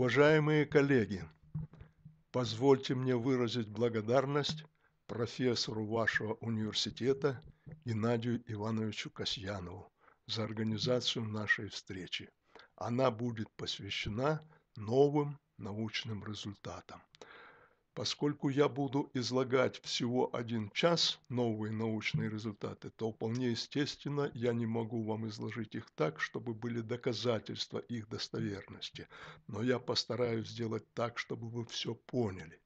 Уважаемые коллеги, позвольте мне выразить благодарность профессору вашего университета Геннадию Ивановичу Касьянову за организацию нашей встречи. Она будет посвящена новым научным результатам. Поскольку я буду излагать всего один час новые научные результаты, то вполне естественно я не могу вам изложить их так, чтобы были доказательства их достоверности, но я постараюсь сделать так, чтобы вы все поняли.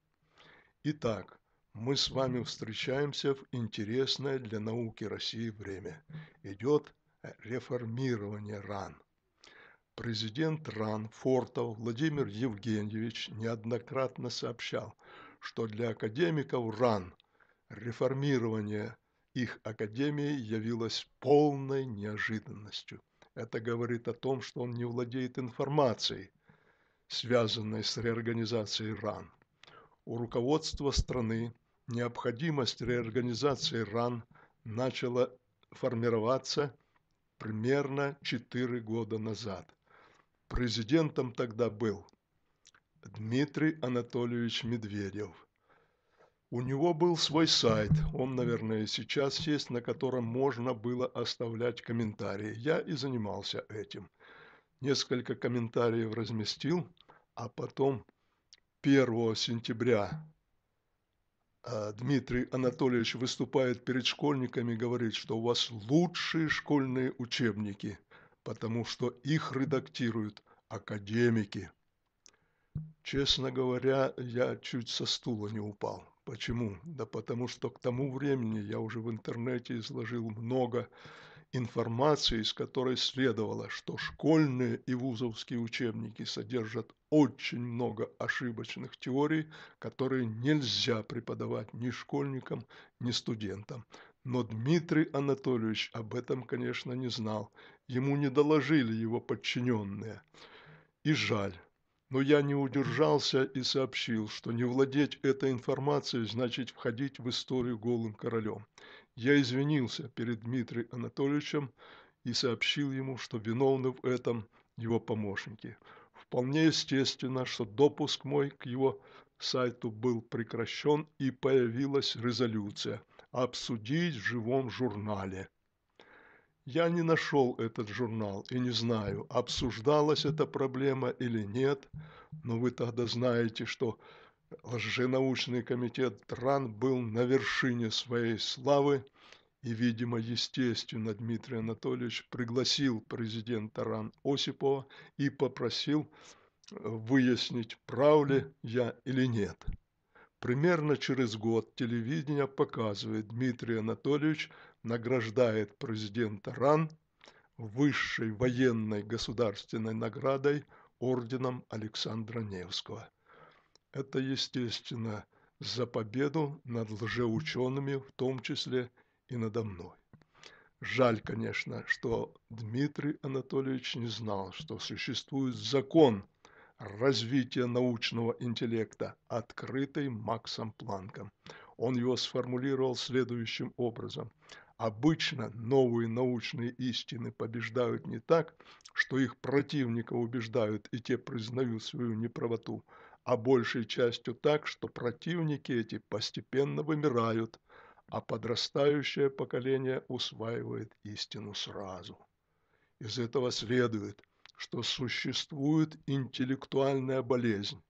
Итак, мы с вами встречаемся в интересное для науки России время. Идет реформирование РАН. Президент РАН Фортов Владимир Евгеньевич неоднократно сообщал – что для академиков РАН реформирование их академии явилось полной неожиданностью. Это говорит о том, что он не владеет информацией, связанной с реорганизацией РАН. У руководства страны необходимость реорганизации РАН начала формироваться примерно 4 года назад. Президентом тогда был Дмитрий Анатольевич Медведев. У него был свой сайт, он, наверное, сейчас есть, на котором можно было оставлять комментарии. Я и занимался этим. Несколько комментариев разместил, а потом 1 сентября э, Дмитрий Анатольевич выступает перед школьниками и говорит, что у вас лучшие школьные учебники, потому что их редактируют академики. Честно говоря, я чуть со стула не упал. Почему? Да потому что к тому времени я уже в интернете изложил много информации, из которой следовало, что школьные и вузовские учебники содержат очень много ошибочных теорий, которые нельзя преподавать ни школьникам, ни студентам. Но Дмитрий Анатольевич об этом, конечно, не знал. Ему не доложили его подчиненные. И жаль, но я не удержался и сообщил, что не владеть этой информацией значит входить в историю голым королем. Я извинился перед Дмитрием Анатольевичем и сообщил ему, что виновны в этом его помощники. Вполне естественно, что допуск мой к его сайту был прекращен и появилась резолюция «Обсудить в живом журнале». Я не нашел этот журнал и не знаю, обсуждалась эта проблема или нет, но вы тогда знаете, что лженаучный комитет Тран был на вершине своей славы, и, видимо, естественно, Дмитрий Анатольевич пригласил президента РАН Осипова и попросил э, выяснить, прав ли я или нет. Примерно через год телевидение показывает, Дмитрий Анатольевич награждает президента РАН высшей военной государственной наградой орденом Александра Невского. Это, естественно, за победу над лжеучеными, в том числе и надо мной. Жаль, конечно, что Дмитрий Анатольевич не знал, что существует закон развития научного интеллекта, открытый Максом Планком. Он его сформулировал следующим образом – Обычно новые научные истины побеждают не так, что их противника убеждают и те признают свою неправоту, а большей частью так, что противники эти постепенно вымирают, а подрастающее поколение усваивает истину сразу. Из этого следует, что существует интеллектуальная болезнь.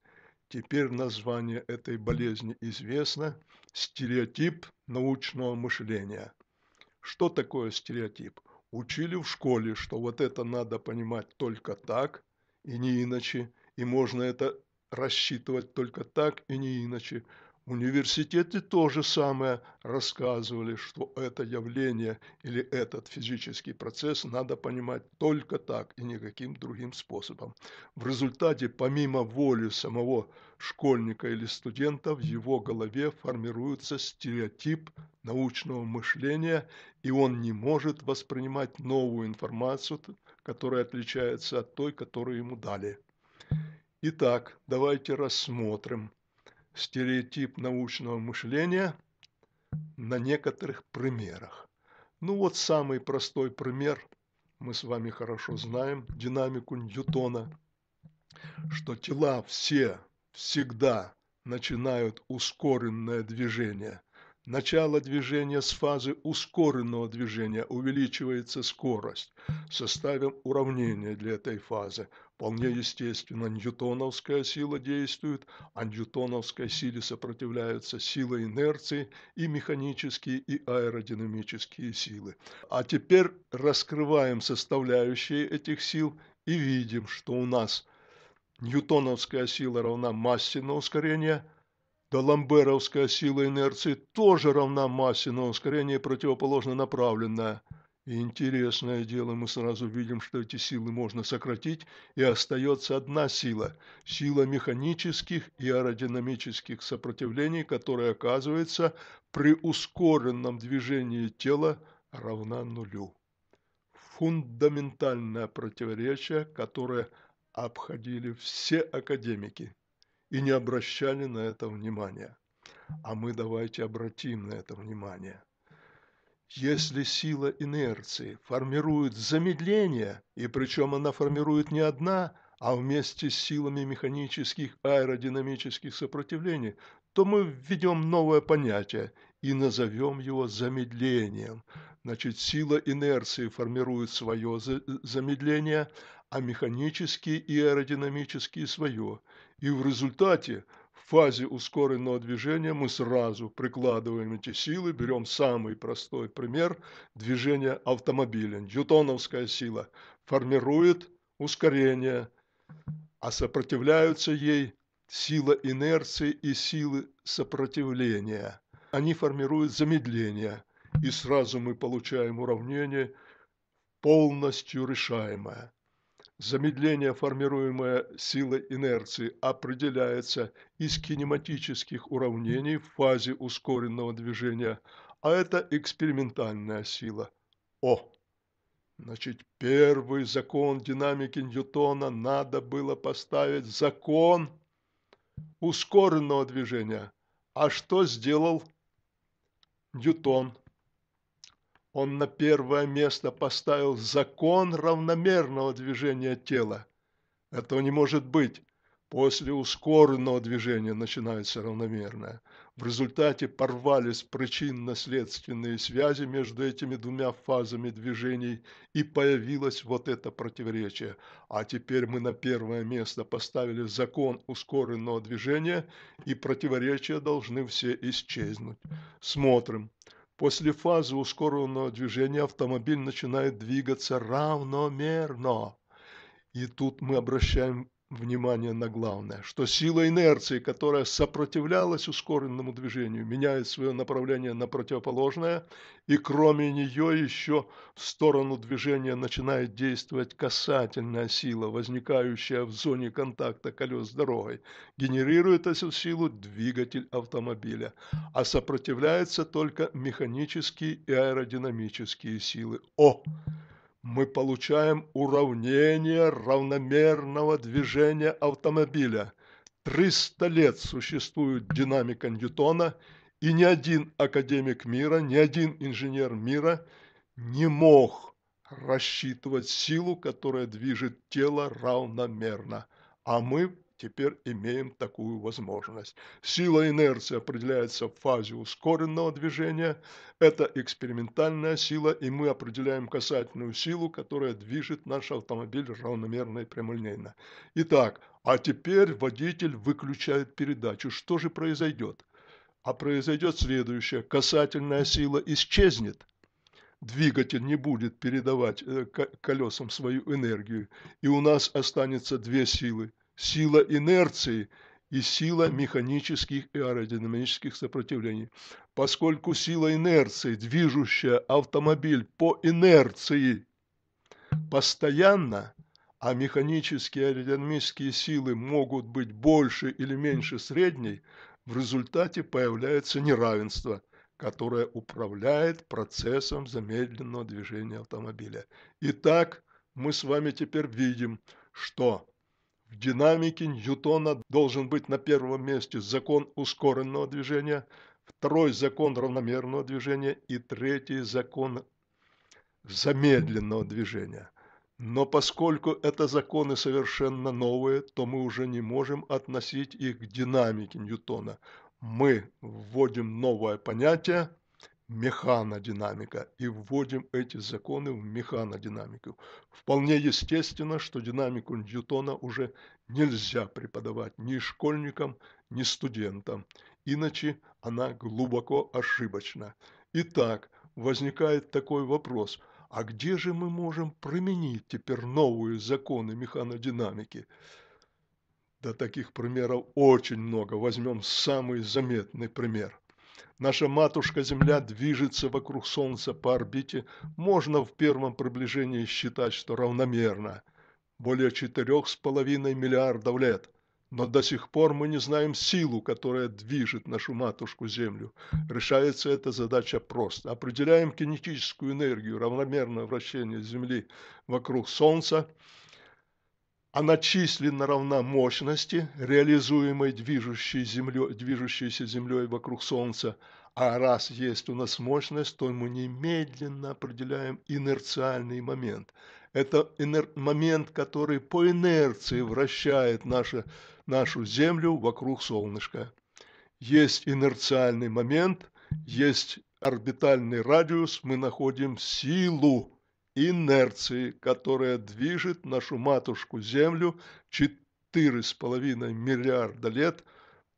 Теперь название этой болезни известно – стереотип научного мышления – что такое стереотип? Учили в школе, что вот это надо понимать только так и не иначе, и можно это рассчитывать только так и не иначе, Университеты тоже самое рассказывали, что это явление или этот физический процесс надо понимать только так и никаким другим способом. В результате, помимо воли самого школьника или студента, в его голове формируется стереотип научного мышления, и он не может воспринимать новую информацию, которая отличается от той, которую ему дали. Итак, давайте рассмотрим – стереотип научного мышления на некоторых примерах. Ну вот самый простой пример, мы с вами хорошо знаем динамику Ньютона, что тела все всегда начинают ускоренное движение. Начало движения с фазы ускоренного движения увеличивается скорость. Составим уравнение для этой фазы – Вполне естественно, ньютоновская сила действует, а ньютоновской силе сопротивляются сила инерции и механические, и аэродинамические силы. А теперь раскрываем составляющие этих сил и видим, что у нас ньютоновская сила равна массе на ускорение, да ламберовская сила инерции тоже равна массе на ускорение противоположно направленная – Интересное дело, мы сразу видим, что эти силы можно сократить, и остается одна сила – сила механических и аэродинамических сопротивлений, которая оказывается при ускоренном движении тела равна нулю. Фундаментальное противоречие, которое обходили все академики и не обращали на это внимания. А мы давайте обратим на это внимание – если сила инерции формирует замедление, и причем она формирует не одна, а вместе с силами механических аэродинамических сопротивлений, то мы введем новое понятие и назовем его замедлением. Значит, сила инерции формирует свое за э, замедление, а механические и аэродинамические свое. И в результате фазе ускоренного движения мы сразу прикладываем эти силы, берем самый простой пример движения автомобиля. Ньютоновская сила формирует ускорение, а сопротивляются ей сила инерции и силы сопротивления. Они формируют замедление, и сразу мы получаем уравнение полностью решаемое. Замедление, формируемое силой инерции, определяется из кинематических уравнений в фазе ускоренного движения, а это экспериментальная сила. О! Значит, первый закон динамики Ньютона надо было поставить закон ускоренного движения. А что сделал Ньютон? Он на первое место поставил закон равномерного движения тела. Этого не может быть. После ускоренного движения начинается равномерное. В результате порвались причинно-следственные связи между этими двумя фазами движений, и появилось вот это противоречие. А теперь мы на первое место поставили закон ускоренного движения, и противоречия должны все исчезнуть. Смотрим. После фазы ускоренного движения автомобиль начинает двигаться равномерно. И тут мы обращаем внимание на главное, что сила инерции, которая сопротивлялась ускоренному движению, меняет свое направление на противоположное, и кроме нее еще в сторону движения начинает действовать касательная сила, возникающая в зоне контакта колес с дорогой. Генерирует эту силу двигатель автомобиля, а сопротивляются только механические и аэродинамические силы. О! мы получаем уравнение равномерного движения автомобиля. 300 лет существует динамика Ньютона, и ни один академик мира, ни один инженер мира не мог рассчитывать силу, которая движет тело равномерно. А мы теперь имеем такую возможность. Сила инерции определяется в фазе ускоренного движения. Это экспериментальная сила, и мы определяем касательную силу, которая движет наш автомобиль равномерно и прямолинейно. Итак, а теперь водитель выключает передачу. Что же произойдет? А произойдет следующее. Касательная сила исчезнет двигатель не будет передавать э, колесам свою энергию, и у нас останется две силы – сила инерции и сила механических и аэродинамических сопротивлений. Поскольку сила инерции, движущая автомобиль по инерции, постоянно, а механические и аэродинамические силы могут быть больше или меньше средней, в результате появляется неравенство, которое управляет процессом замедленного движения автомобиля. Итак, мы с вами теперь видим, что в динамике Ньютона должен быть на первом месте закон ускоренного движения, второй закон равномерного движения и третий закон замедленного движения. Но поскольку это законы совершенно новые, то мы уже не можем относить их к динамике Ньютона. Мы вводим новое понятие – механодинамика и вводим эти законы в механодинамику. Вполне естественно, что динамику Ньютона уже нельзя преподавать ни школьникам, ни студентам, иначе она глубоко ошибочна. Итак, возникает такой вопрос, а где же мы можем применить теперь новые законы механодинамики? Да таких примеров очень много, возьмем самый заметный пример – Наша матушка-Земля движется вокруг Солнца по орбите, можно в первом приближении считать, что равномерно. Более четырех с половиной миллиардов лет. Но до сих пор мы не знаем силу, которая движет нашу матушку-Землю. Решается эта задача просто. Определяем кинетическую энергию, равномерное вращение Земли вокруг Солнца – она численно равна мощности, реализуемой движущей землей, движущейся Землей вокруг Солнца, а раз есть у нас мощность, то мы немедленно определяем инерциальный момент. Это инер... момент, который по инерции вращает наше, нашу Землю вокруг солнышка. Есть инерциальный момент, есть орбитальный радиус, мы находим силу инерции, которая движет нашу матушку-Землю 4,5 миллиарда лет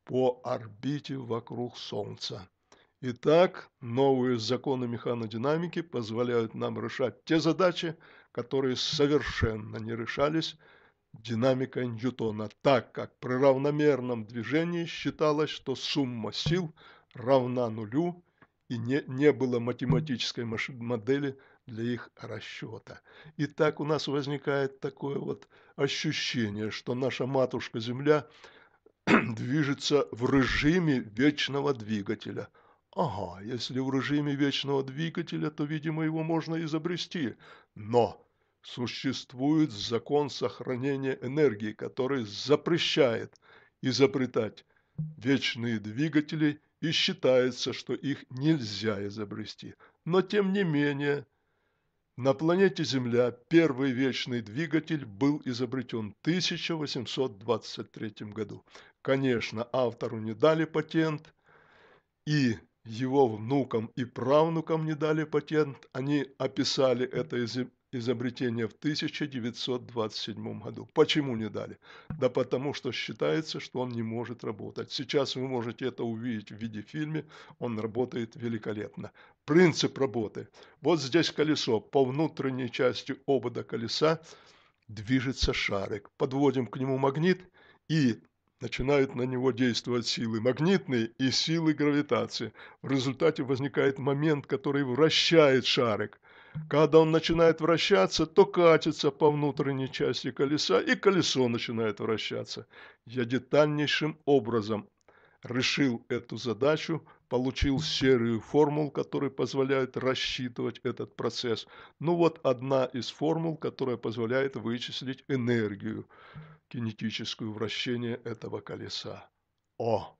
по орбите вокруг Солнца. Итак, новые законы механодинамики позволяют нам решать те задачи, которые совершенно не решались динамикой Ньютона, так как при равномерном движении считалось, что сумма сил равна нулю и не, не было математической модели для их расчета. И так у нас возникает такое вот ощущение, что наша матушка-Земля движется в режиме вечного двигателя. Ага, если в режиме вечного двигателя, то, видимо, его можно изобрести. Но существует закон сохранения энергии, который запрещает изобретать вечные двигатели, и считается, что их нельзя изобрести. Но, тем не менее, на планете Земля первый вечный двигатель был изобретен в 1823 году. Конечно, автору не дали патент, и его внукам и правнукам не дали патент. Они описали это изобретение в 1927 году. Почему не дали? Да потому что считается, что он не может работать. Сейчас вы можете это увидеть в виде фильме, он работает великолепно. Принцип работы. Вот здесь колесо, по внутренней части обода колеса движется шарик. Подводим к нему магнит и начинают на него действовать силы магнитные и силы гравитации. В результате возникает момент, который вращает шарик – когда он начинает вращаться, то катится по внутренней части колеса, и колесо начинает вращаться. Я детальнейшим образом решил эту задачу, получил серию формул, которые позволяют рассчитывать этот процесс. Ну вот одна из формул, которая позволяет вычислить энергию, кинетическую вращение этого колеса. О!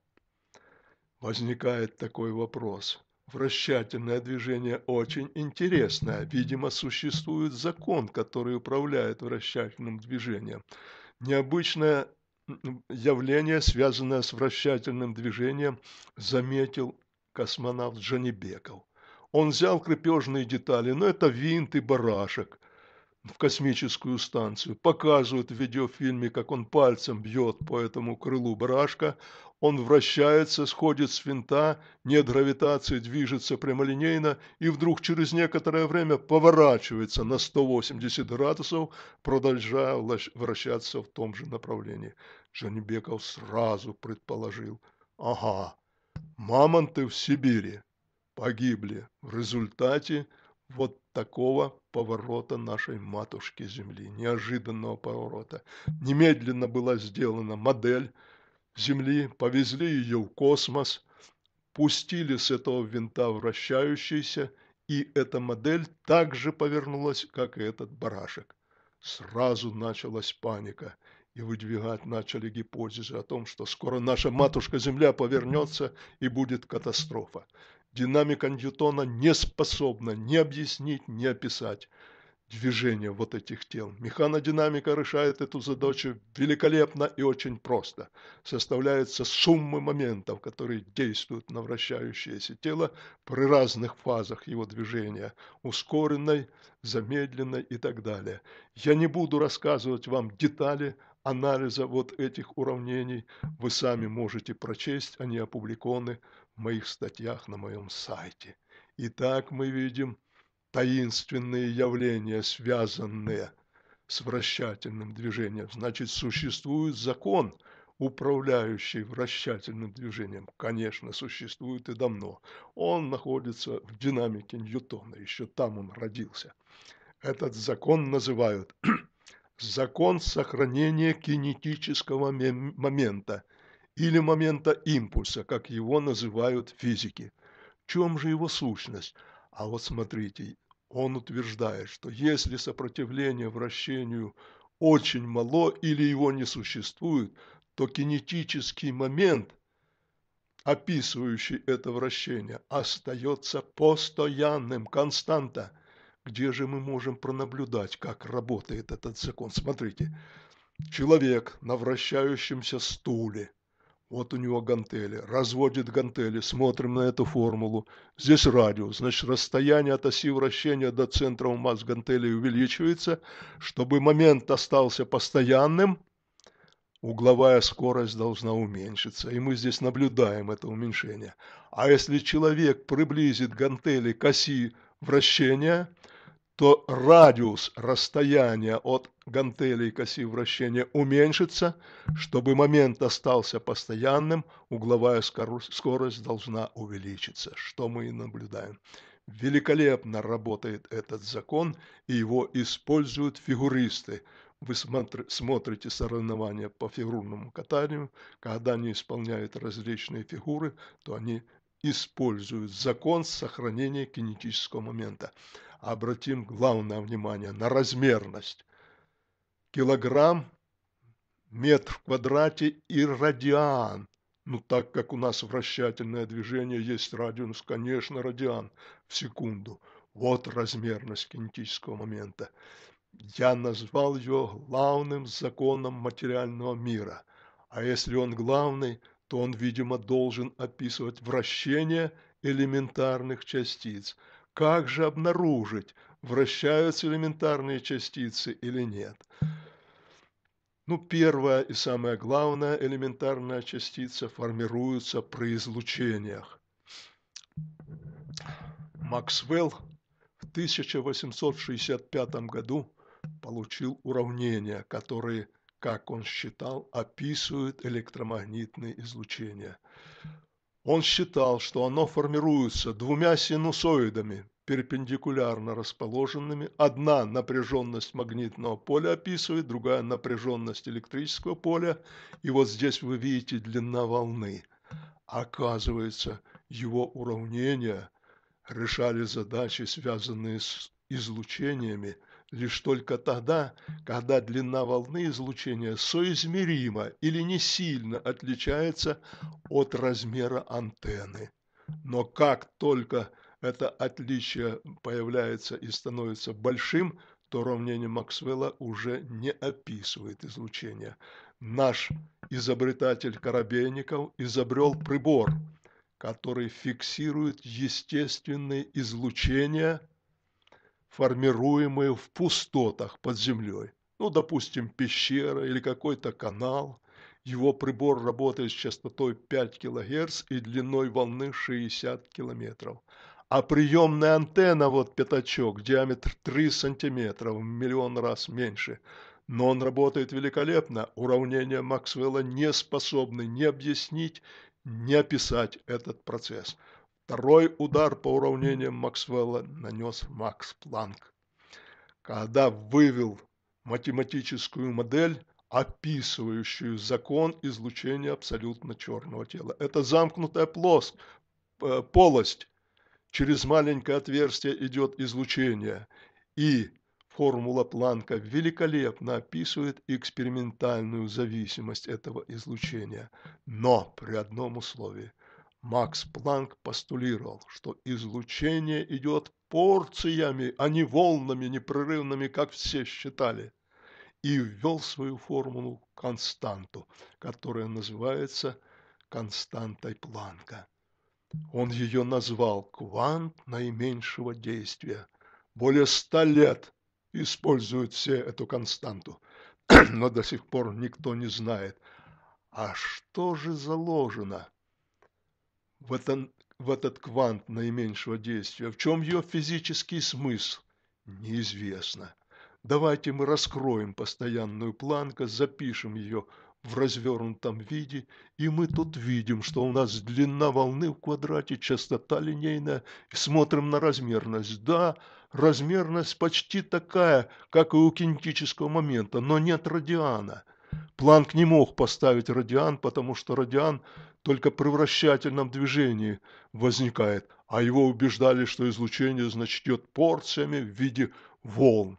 Возникает такой вопрос. Вращательное движение очень интересное. Видимо, существует закон, который управляет вращательным движением. Необычное явление, связанное с вращательным движением, заметил космонавт Жанибеков. Он взял крепежные детали, но это винт и барашек, в космическую станцию. Показывают в видеофильме, как он пальцем бьет по этому крылу барашка. Он вращается, сходит с винта, нет гравитации, движется прямолинейно и вдруг через некоторое время поворачивается на 180 градусов, продолжая вращаться в том же направлении. Жанибеков сразу предположил. Ага, мамонты в Сибири погибли в результате вот такого поворота нашей матушки Земли, неожиданного поворота. Немедленно была сделана модель Земли, повезли ее в космос, пустили с этого винта вращающийся, и эта модель также повернулась, как и этот барашек. Сразу началась паника, и выдвигать начали гипотезы о том, что скоро наша матушка-Земля повернется и будет катастрофа динамика Ньютона не способна ни объяснить, ни описать движение вот этих тел. Механодинамика решает эту задачу великолепно и очень просто. Составляется суммы моментов, которые действуют на вращающееся тело при разных фазах его движения, ускоренной, замедленной и так далее. Я не буду рассказывать вам детали анализа вот этих уравнений. Вы сами можете прочесть, они опубликованы моих статьях на моем сайте. Итак, мы видим таинственные явления, связанные с вращательным движением. Значит, существует закон, управляющий вращательным движением. Конечно, существует и давно. Он находится в динамике Ньютона, еще там он родился. Этот закон называют закон сохранения кинетического момента – или момента импульса, как его называют физики. В чем же его сущность? А вот смотрите, он утверждает, что если сопротивление вращению очень мало или его не существует, то кинетический момент, описывающий это вращение, остается постоянным, константа. Где же мы можем пронаблюдать, как работает этот закон? Смотрите, человек на вращающемся стуле – вот у него гантели. Разводит гантели. Смотрим на эту формулу. Здесь радиус. Значит, расстояние от оси вращения до центра масс с гантелей увеличивается. Чтобы момент остался постоянным, угловая скорость должна уменьшиться. И мы здесь наблюдаем это уменьшение. А если человек приблизит гантели к оси вращения – то радиус расстояния от гантелей оси вращения уменьшится, чтобы момент остался постоянным, угловая скорость должна увеличиться, что мы и наблюдаем. Великолепно работает этот закон, и его используют фигуристы. Вы смотрите соревнования по фигурному катанию, когда они исполняют различные фигуры, то они используют закон сохранения кинетического момента обратим главное внимание на размерность. Килограмм, метр в квадрате и радиан. Ну, так как у нас вращательное движение, есть радиус, конечно, радиан в секунду. Вот размерность кинетического момента. Я назвал ее главным законом материального мира. А если он главный, то он, видимо, должен описывать вращение элементарных частиц – как же обнаружить, вращаются элементарные частицы или нет? Ну, первая и самая главная элементарная частица формируется при излучениях. Максвелл в 1865 году получил уравнения, которые, как он считал, описывают электромагнитные излучения. Он считал, что оно формируется двумя синусоидами, перпендикулярно расположенными. Одна напряженность магнитного поля описывает, другая напряженность электрического поля. И вот здесь вы видите длина волны. Оказывается, его уравнения решали задачи, связанные с излучениями – лишь только тогда, когда длина волны излучения соизмерима или не сильно отличается от размера антенны. Но как только это отличие появляется и становится большим, то равнение Максвелла уже не описывает излучение. Наш изобретатель Коробейников изобрел прибор, который фиксирует естественные излучения – формируемые в пустотах под землей. Ну, допустим, пещера или какой-то канал. Его прибор работает с частотой 5 кГц и длиной волны 60 км. А приемная антенна, вот пятачок, диаметр 3 см, в миллион раз меньше. Но он работает великолепно. Уравнения Максвелла не способны ни объяснить, не описать этот процесс. Второй удар по уравнениям Максвелла нанес Макс Планк, когда вывел математическую модель, описывающую закон излучения абсолютно черного тела. Это замкнутая плоскость, э, полость. Через маленькое отверстие идет излучение. И формула Планка великолепно описывает экспериментальную зависимость этого излучения. Но при одном условии – Макс Планк постулировал, что излучение идет порциями, а не волнами непрерывными, как все считали, и ввел свою формулу константу, которая называется константой Планка. Он ее назвал квант наименьшего действия. Более ста лет используют все эту константу, но до сих пор никто не знает, а что же заложено в, это, в этот квант наименьшего действия, в чем ее физический смысл, неизвестно. Давайте мы раскроем постоянную планку, запишем ее в развернутом виде, и мы тут видим, что у нас длина волны в квадрате, частота линейная, и смотрим на размерность. Да, размерность почти такая, как и у кинетического момента, но нет радиана. Планк не мог поставить радиан, потому что радиан – только превращательном движении возникает, а его убеждали, что излучение, значит, порциями в виде волн.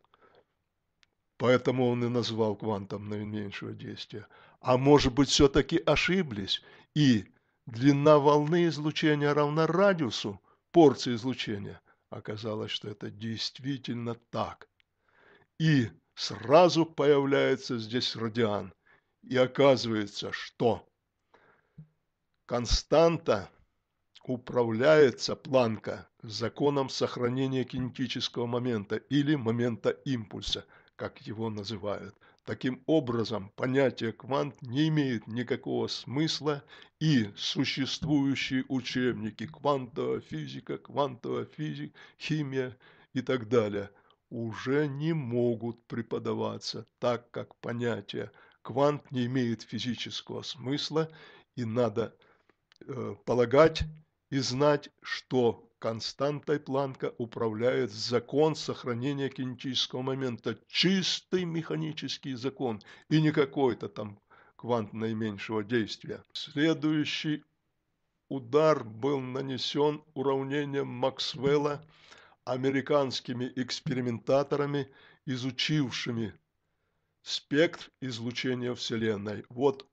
Поэтому он и назвал квантом наименьшего действия. А может быть, все-таки ошиблись, и длина волны излучения равна радиусу порции излучения. Оказалось, что это действительно так. И сразу появляется здесь радиан. И оказывается, что константа управляется планка законом сохранения кинетического момента или момента импульса, как его называют. Таким образом, понятие квант не имеет никакого смысла, и существующие учебники квантовая физика, квантовая физика, химия и так далее уже не могут преподаваться, так как понятие квант не имеет физического смысла, и надо – Э, полагать и знать, что константой Планка управляет закон сохранения кинетического момента, чистый механический закон и не какой-то там квант наименьшего действия. Следующий удар был нанесен уравнением Максвелла американскими экспериментаторами, изучившими спектр излучения Вселенной. Вот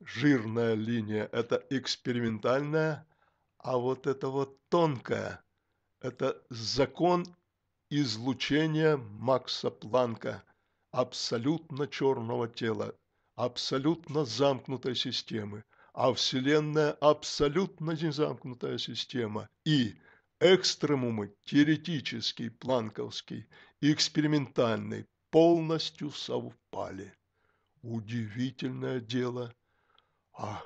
жирная линия – это экспериментальная, а вот это вот тонкая – это закон излучения Макса Планка, абсолютно черного тела, абсолютно замкнутой системы, а Вселенная – абсолютно незамкнутая система. И экстремумы – теоретический, планковский, экспериментальный – полностью совпали. Удивительное дело – а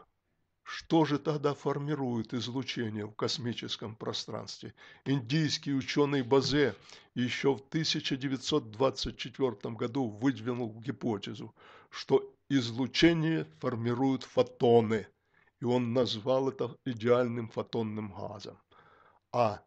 что же тогда формирует излучение в космическом пространстве? Индийский ученый Базе еще в 1924 году выдвинул гипотезу, что излучение формируют фотоны, и он назвал это идеальным фотонным газом. А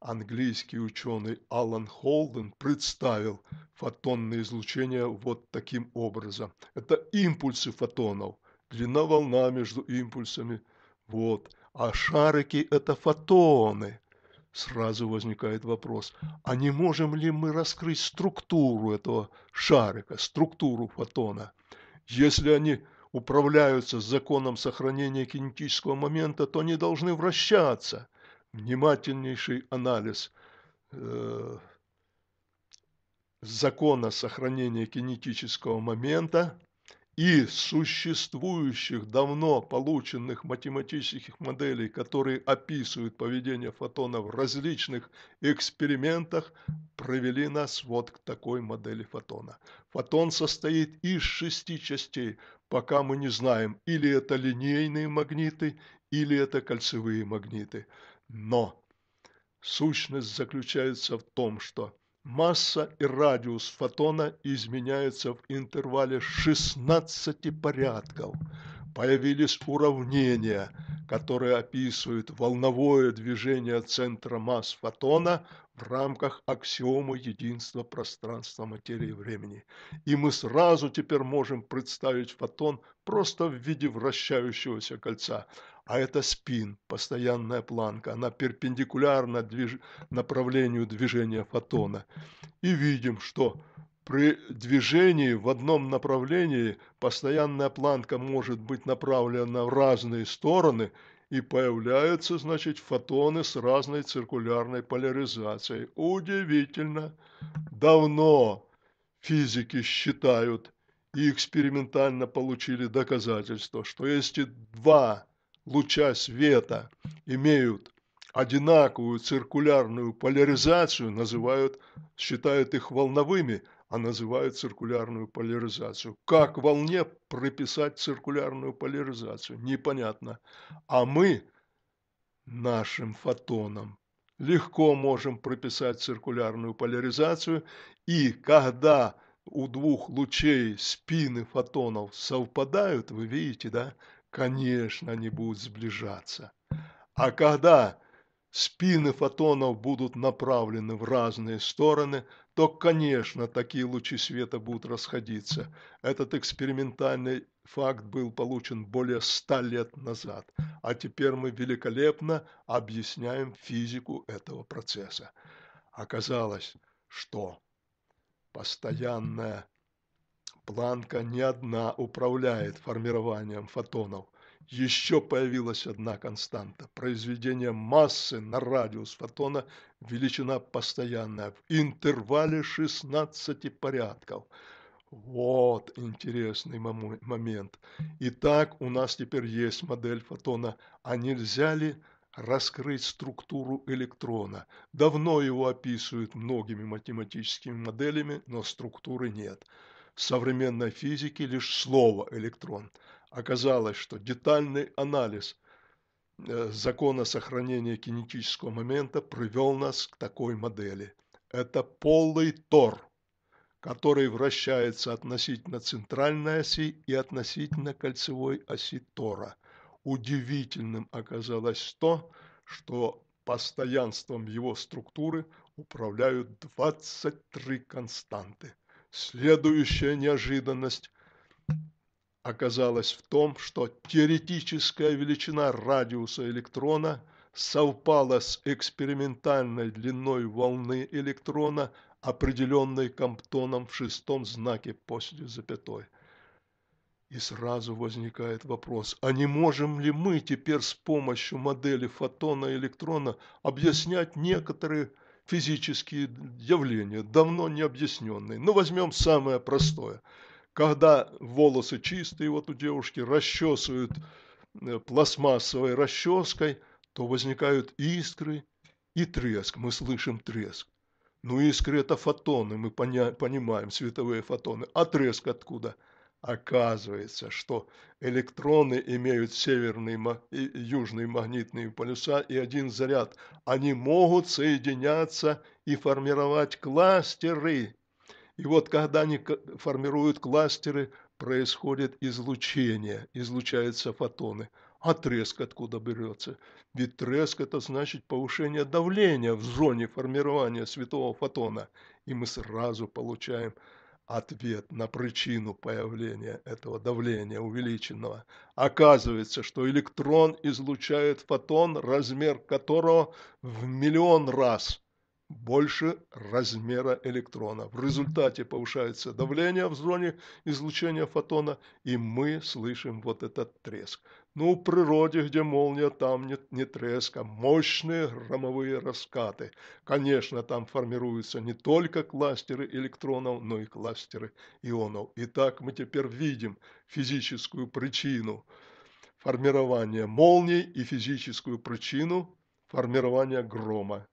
английский ученый Алан Холден представил фотонное излучение вот таким образом. Это импульсы фотонов, длина волна между импульсами. Вот. А шарики – это фотоны. Сразу возникает вопрос, а не можем ли мы раскрыть структуру этого шарика, структуру фотона? Если они управляются законом сохранения кинетического момента, то они должны вращаться. Внимательнейший анализ э, закона сохранения кинетического момента и существующих давно полученных математических моделей, которые описывают поведение фотона в различных экспериментах, провели нас вот к такой модели фотона. Фотон состоит из шести частей, пока мы не знаем, или это линейные магниты, или это кольцевые магниты. Но сущность заключается в том, что масса и радиус фотона изменяются в интервале 16 порядков. Появились уравнения, которые описывают волновое движение центра масс фотона в рамках аксиомы единства пространства, материи и времени. И мы сразу теперь можем представить фотон просто в виде вращающегося кольца – а это спин, постоянная планка, она перпендикулярна движ... направлению движения фотона. И видим, что при движении в одном направлении постоянная планка может быть направлена в разные стороны, и появляются, значит, фотоны с разной циркулярной поляризацией. Удивительно! Давно физики считают и экспериментально получили доказательство, что если два луча света имеют одинаковую циркулярную поляризацию, называют, считают их волновыми, а называют циркулярную поляризацию. Как волне прописать циркулярную поляризацию? Непонятно. А мы нашим фотонам легко можем прописать циркулярную поляризацию, и когда у двух лучей спины фотонов совпадают, вы видите, да, конечно, они будут сближаться. А когда спины фотонов будут направлены в разные стороны, то, конечно, такие лучи света будут расходиться. Этот экспериментальный факт был получен более ста лет назад, а теперь мы великолепно объясняем физику этого процесса. Оказалось, что постоянная Планка не одна управляет формированием фотонов. Еще появилась одна константа – произведение массы на радиус фотона, величина постоянная, в интервале 16 порядков. Вот интересный момент. Итак, у нас теперь есть модель фотона, а нельзя ли раскрыть структуру электрона. Давно его описывают многими математическими моделями, но структуры нет в современной физике лишь слово «электрон». Оказалось, что детальный анализ э, закона сохранения кинетического момента привел нас к такой модели. Это полый тор, который вращается относительно центральной оси и относительно кольцевой оси тора. Удивительным оказалось то, что постоянством его структуры управляют 23 константы. Следующая неожиданность оказалась в том, что теоретическая величина радиуса электрона совпала с экспериментальной длиной волны электрона, определенной Комптоном в шестом знаке после запятой. И сразу возникает вопрос, а не можем ли мы теперь с помощью модели фотона электрона объяснять некоторые физические явления, давно не объясненные. Ну, возьмем самое простое. Когда волосы чистые вот у девушки расчесывают э, пластмассовой расческой, то возникают искры и треск. Мы слышим треск. Ну, искры – это фотоны, мы поня- понимаем, световые фотоны. А треск откуда – Оказывается, что электроны имеют северный и южный магнитные полюса и один заряд. Они могут соединяться и формировать кластеры. И вот когда они формируют кластеры, происходит излучение, излучаются фотоны. А треск откуда берется? Ведь треск – это значит повышение давления в зоне формирования светового фотона. И мы сразу получаем – ответ на причину появления этого давления увеличенного. Оказывается, что электрон излучает фотон, размер которого в миллион раз больше размера электрона. В результате повышается давление в зоне излучения фотона, и мы слышим вот этот треск. Ну, в природе, где молния, там нет не треска, мощные громовые раскаты. Конечно, там формируются не только кластеры электронов, но и кластеры ионов. Итак, мы теперь видим физическую причину формирования молний и физическую причину формирования грома.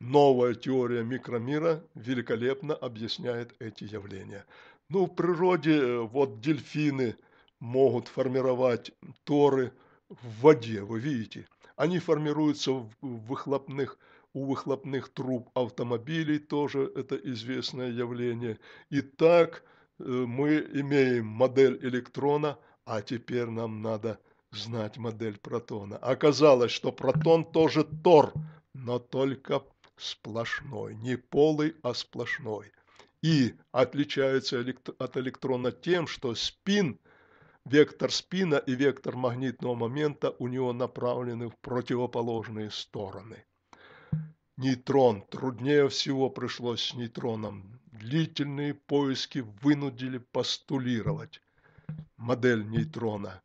Новая теория микромира великолепно объясняет эти явления. Ну, в природе э, вот дельфины могут формировать торы в воде, вы видите. Они формируются в выхлопных, у выхлопных труб автомобилей, тоже это известное явление. Итак, э, мы имеем модель электрона, а теперь нам надо знать модель протона. Оказалось, что протон тоже тор, но только сплошной, не полый, а сплошной. И отличается от электрона тем, что спин, вектор спина и вектор магнитного момента у него направлены в противоположные стороны. Нейтрон. Труднее всего пришлось с нейтроном. Длительные поиски вынудили постулировать модель нейтрона.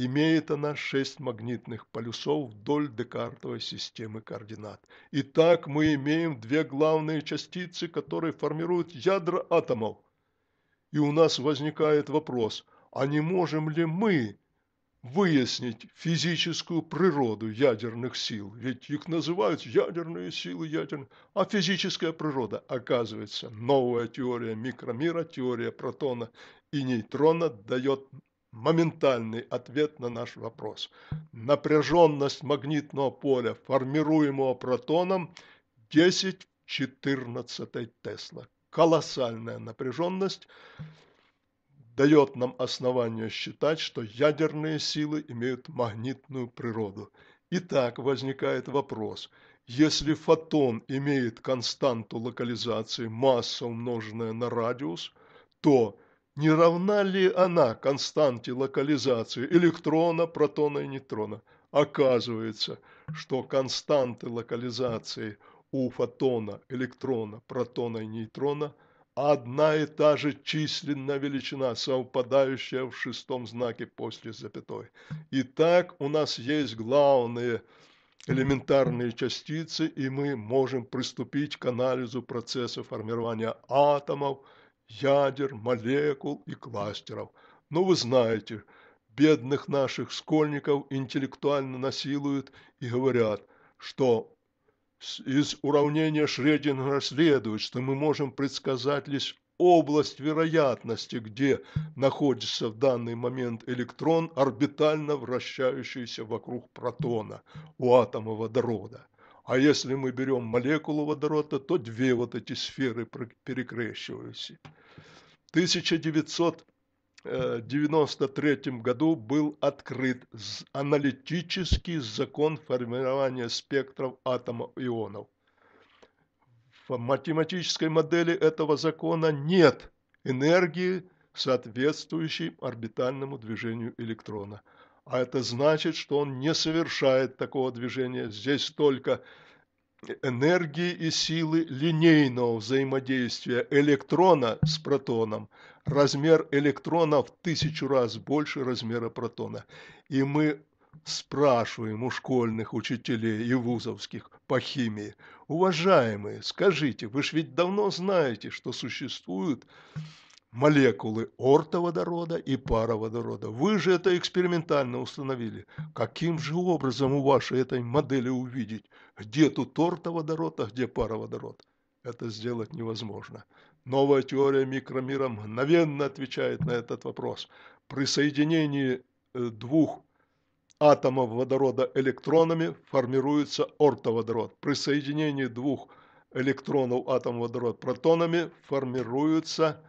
Имеет она шесть магнитных полюсов вдоль Декартовой системы координат. Итак, мы имеем две главные частицы, которые формируют ядра атомов. И у нас возникает вопрос, а не можем ли мы выяснить физическую природу ядерных сил? Ведь их называют ядерные силы, ядерные... А физическая природа, оказывается, новая теория микромира, теория протона и нейтрона дает моментальный ответ на наш вопрос. Напряженность магнитного поля, формируемого протоном, 10 в 14 Тесла. Колоссальная напряженность дает нам основание считать, что ядерные силы имеют магнитную природу. Итак, возникает вопрос, если фотон имеет константу локализации масса, умноженная на радиус, то – не равна ли она константе локализации электрона, протона и нейтрона? Оказывается, что константы локализации у фотона, электрона, протона и нейтрона одна и та же численная величина, совпадающая в шестом знаке после запятой. Итак, у нас есть главные элементарные частицы, и мы можем приступить к анализу процесса формирования атомов – ядер, молекул и кластеров. Но вы знаете, бедных наших школьников интеллектуально насилуют и говорят, что из уравнения Шреддингера следует, что мы можем предсказать лишь область вероятности, где находится в данный момент электрон, орбитально вращающийся вокруг протона у атома водорода. А если мы берем молекулу водорода, то две вот эти сферы перекрещиваются. В 1993 э, году был открыт аналитический закон формирования спектров атомов ионов. В математической модели этого закона нет энергии, соответствующей орбитальному движению электрона – а это значит, что он не совершает такого движения. Здесь только энергии и силы линейного взаимодействия электрона с протоном. Размер электрона в тысячу раз больше размера протона. И мы спрашиваем у школьных учителей и вузовских по химии, уважаемые, скажите, вы же ведь давно знаете, что существуют молекулы ортоводорода и пароводорода. Вы же это экспериментально установили. Каким же образом у вашей этой модели увидеть, где тут ортоводород, а где пароводород? Это сделать невозможно. Новая теория микромира мгновенно отвечает на этот вопрос. При соединении э, двух атомов водорода электронами формируется ортоводород. При соединении двух электронов атом водорода протонами формируется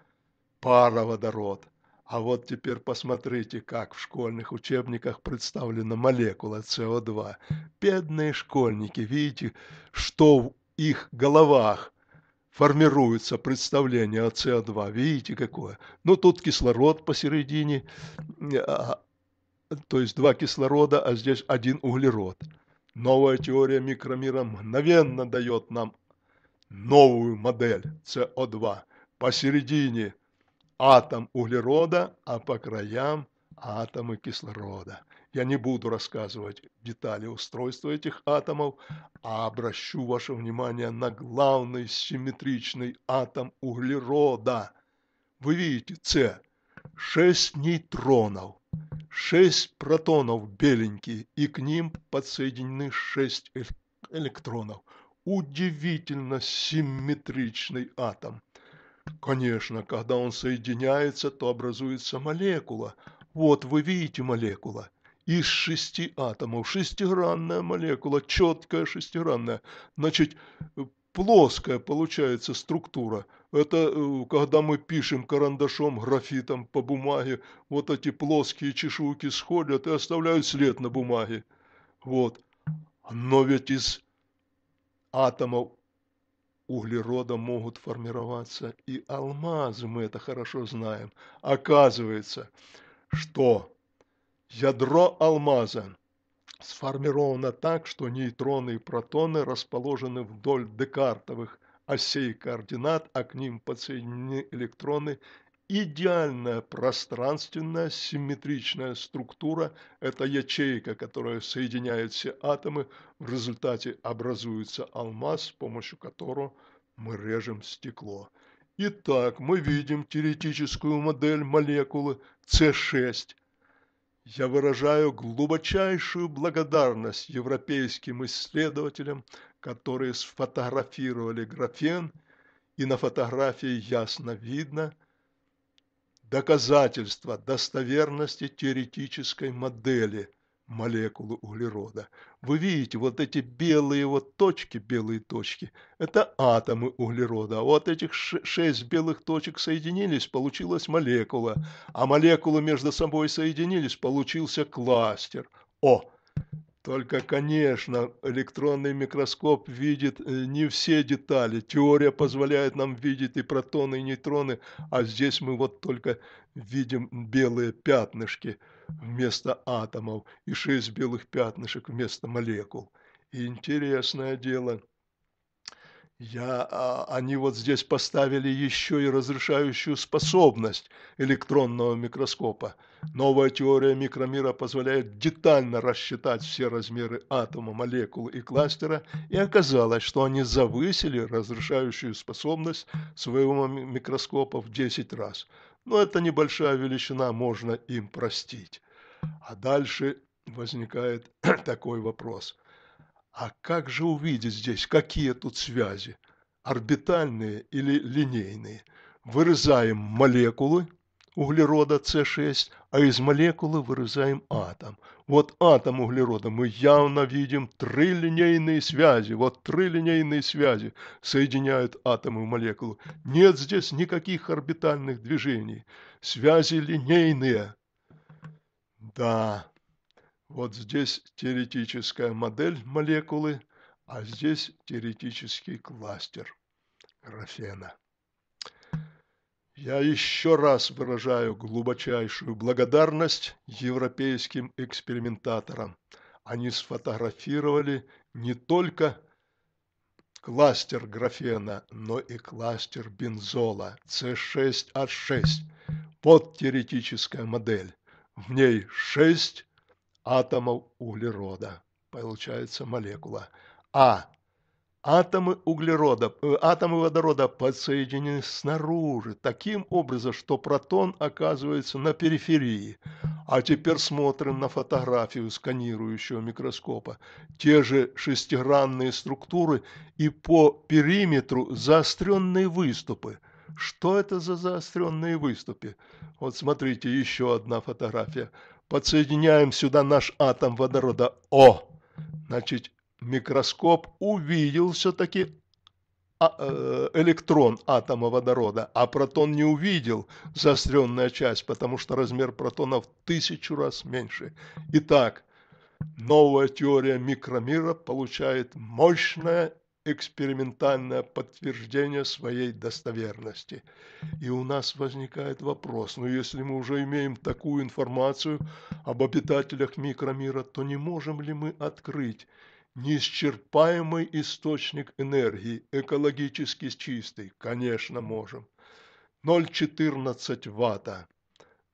пароводород. А вот теперь посмотрите, как в школьных учебниках представлена молекула СО2. Бедные школьники, видите, что в их головах формируется представление о СО2. Видите, какое? Ну, тут кислород посередине, а, то есть два кислорода, а здесь один углерод. Новая теория микромира мгновенно дает нам новую модель СО2. Посередине – атом углерода, а по краям атомы кислорода. Я не буду рассказывать детали устройства этих атомов, а обращу ваше внимание на главный симметричный атом углерода. Вы видите, С. 6 нейтронов, 6 протонов беленькие, и к ним подсоединены 6 электронов. Удивительно симметричный атом. Конечно, когда он соединяется, то образуется молекула. Вот вы видите молекула. Из шести атомов. Шестигранная молекула, четкая шестигранная. Значит, плоская получается структура. Это э, когда мы пишем карандашом, графитом по бумаге, вот эти плоские чешуйки сходят и оставляют след на бумаге. Вот. Но ведь из атомов углерода могут формироваться и алмазы, мы это хорошо знаем. Оказывается, что ядро алмаза сформировано так, что нейтроны и протоны расположены вдоль декартовых осей координат, а к ним подсоединены электроны идеальная пространственная симметричная структура – это ячейка, которая соединяет все атомы, в результате образуется алмаз, с помощью которого мы режем стекло. Итак, мы видим теоретическую модель молекулы С6. Я выражаю глубочайшую благодарность европейским исследователям, которые сфотографировали графен, и на фотографии ясно видно – доказательство достоверности теоретической модели молекулы углерода. Вы видите, вот эти белые вот точки, белые точки, это атомы углерода. А вот этих шесть белых точек соединились, получилась молекула. А молекулы между собой соединились, получился кластер. О, только, конечно, электронный микроскоп видит э, не все детали. Теория позволяет нам видеть и протоны, и нейтроны, а здесь мы вот только видим белые пятнышки вместо атомов и шесть белых пятнышек вместо молекул. интересное дело – я, а, они вот здесь поставили еще и разрешающую способность электронного микроскопа. Новая теория микромира позволяет детально рассчитать все размеры атома, молекул и кластера, и оказалось, что они завысили разрешающую способность своего микроскопа в 10 раз. Но это небольшая величина, можно им простить. А дальше возникает такой вопрос – а как же увидеть здесь, какие тут связи? Орбитальные или линейные? Вырезаем молекулы углерода С6, а из молекулы вырезаем атом. Вот атом углерода мы явно видим три линейные связи. Вот три линейные связи соединяют атомы в молекулу. Нет здесь никаких орбитальных движений. Связи линейные. Да, вот здесь теоретическая модель молекулы, а здесь теоретический кластер графена. Я еще раз выражаю глубочайшую благодарность европейским экспериментаторам. Они сфотографировали не только кластер графена, но и кластер бензола C6H6. Под теоретическая модель. В ней 6 атомов углерода. Получается молекула. А. Атомы углерода, э, атомы водорода подсоединены снаружи, таким образом, что протон оказывается на периферии. А теперь смотрим на фотографию сканирующего микроскопа. Те же шестигранные структуры и по периметру заостренные выступы. Что это за заостренные выступы? Вот смотрите, еще одна фотография подсоединяем сюда наш атом водорода О. Значит, микроскоп увидел все-таки а, э, электрон атома водорода, а протон не увидел заостренная часть, потому что размер протонов в тысячу раз меньше. Итак, новая теория микромира получает мощное экспериментальное подтверждение своей достоверности. И у нас возникает вопрос, ну если мы уже имеем такую информацию об обитателях микромира, то не можем ли мы открыть неисчерпаемый источник энергии, экологически чистый? Конечно, можем. 0,14 ватта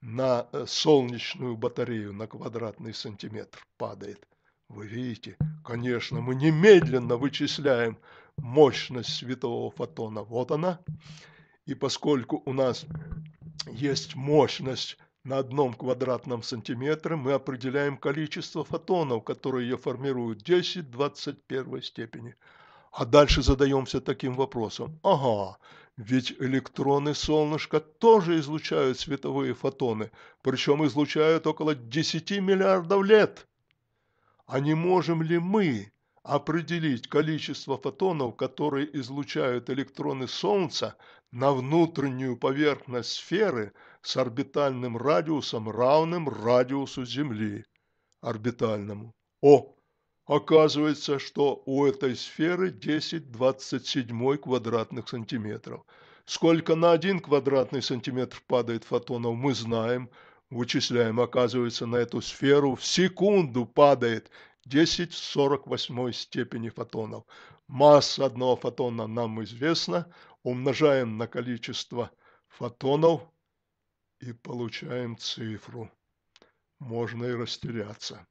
на э, солнечную батарею на квадратный сантиметр падает – вы видите, конечно, мы немедленно вычисляем мощность светового фотона. Вот она. И поскольку у нас есть мощность на одном квадратном сантиметре, мы определяем количество фотонов, которые ее формируют 10 21 степени. А дальше задаемся таким вопросом. Ага, ведь электроны солнышка тоже излучают световые фотоны, причем излучают около 10 миллиардов лет. А не можем ли мы определить количество фотонов, которые излучают электроны Солнца на внутреннюю поверхность сферы с орбитальным радиусом, равным радиусу Земли, орбитальному. О! Оказывается, что у этой сферы 10 27 квадратных сантиметров. Сколько на один квадратный сантиметр падает фотонов, мы знаем – вычисляем, оказывается, на эту сферу в секунду падает 10 в 48 степени фотонов. Масса одного фотона нам известна, умножаем на количество фотонов и получаем цифру. Можно и растеряться.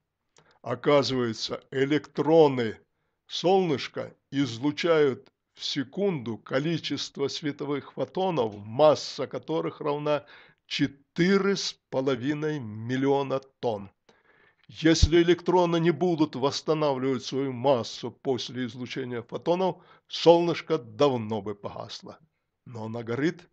Оказывается, электроны солнышка излучают в секунду количество световых фотонов, масса которых равна 4,5 миллиона тонн. Если электроны не будут восстанавливать свою массу после излучения фотонов, солнышко давно бы погасло. Но она горит.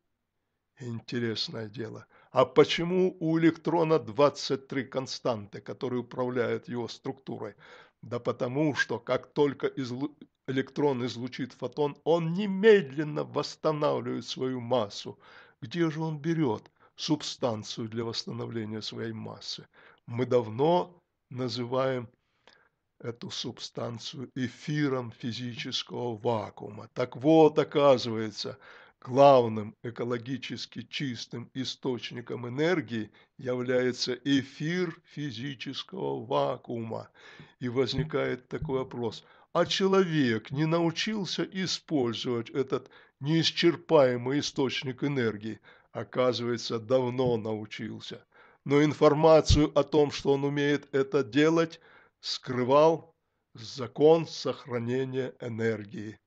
Интересное дело. А почему у электрона 23 константы, которые управляют его структурой? Да потому что, как только излу... электрон излучит фотон, он немедленно восстанавливает свою массу. Где же он берет субстанцию для восстановления своей массы. Мы давно называем эту субстанцию эфиром физического вакуума. Так вот, оказывается, главным экологически чистым источником энергии является эфир физического вакуума. И возникает такой вопрос, а человек не научился использовать этот неисчерпаемый источник энергии – оказывается, давно научился. Но информацию о том, что он умеет это делать, скрывал закон сохранения энергии.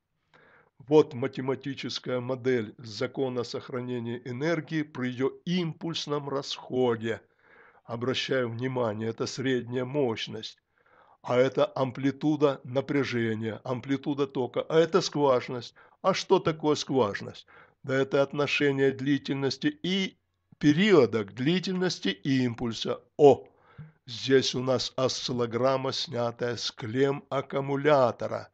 Вот математическая модель закона сохранения энергии при ее импульсном расходе. Обращаю внимание, это средняя мощность, а это амплитуда напряжения, амплитуда тока, а это скважность. А что такое скважность? Да это отношение длительности и периода к длительности и импульса О. Здесь у нас осциллограмма, снятая с клем аккумулятора,